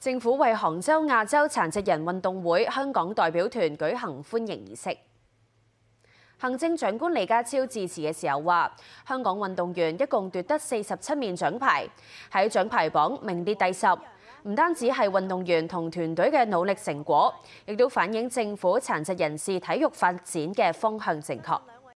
政府為杭州亞洲殘疾人運動會香港代表團舉行歡迎儀式。行政長官李家超致辞嘅時候話：，香港運動員一共奪得四十七面獎牌，喺獎牌榜名列第十。唔單止係運動員同團隊嘅努力成果，亦都反映政府殘疾人士體育發展嘅方向正確。